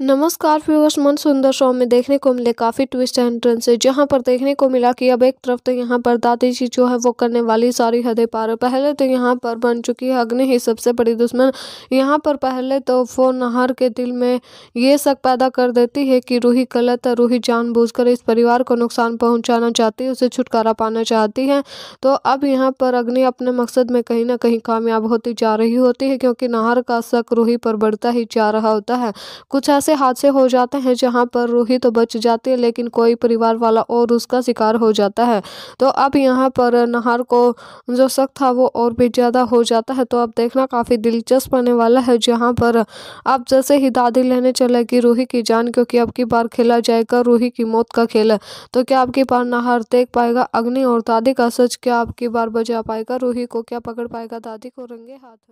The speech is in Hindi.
नमस्कार फ्यूवर्स मन सुंदर शो में देखने को मिले काफ़ी ट्विस्ट एंड टर्न से जहां पर देखने को मिला कि अब एक तरफ तो यहां पर दादी जी जो है वो करने वाली सारी हदें पार पहले तो यहां पर बन चुकी है अग्नि ही सबसे बड़ी दुश्मन यहां पर पहले तो वो नहर के दिल में ये शक पैदा कर देती है कि रूही गलत है रूही जानबूझकर इस परिवार को नुकसान पहुँचाना चाहती है उसे छुटकारा पाना चाहती है तो अब यहाँ पर अग्नि अपने मकसद में कहीं ना कहीं कामयाब होती जा रही होती है क्योंकि नहर का शक रूही पर बढ़ता ही जा रहा होता है कुछ ऐसा ऐसे हादसे हो जाते हैं जहां पर रोहित तो बच जाते हैं लेकिन कोई परिवार वाला और उसका शिकार हो जाता है तो अब यहां पर नहार को जो शक था वो और भी ज़्यादा हो जाता है तो अब देखना काफ़ी दिलचस्प होने वाला है जहाँ पर अब जैसे ही दादी लेने चलेगी रूही की जान क्योंकि अब की बार खेला जाएगा रूही की मौत का खेल तो क्या आपकी बार नहार देख पाएगा अग्नि और दादी का सच क्या आपकी बार बजा पाएगा रूही को क्या पकड़ पाएगा दादी को रंगे हाथ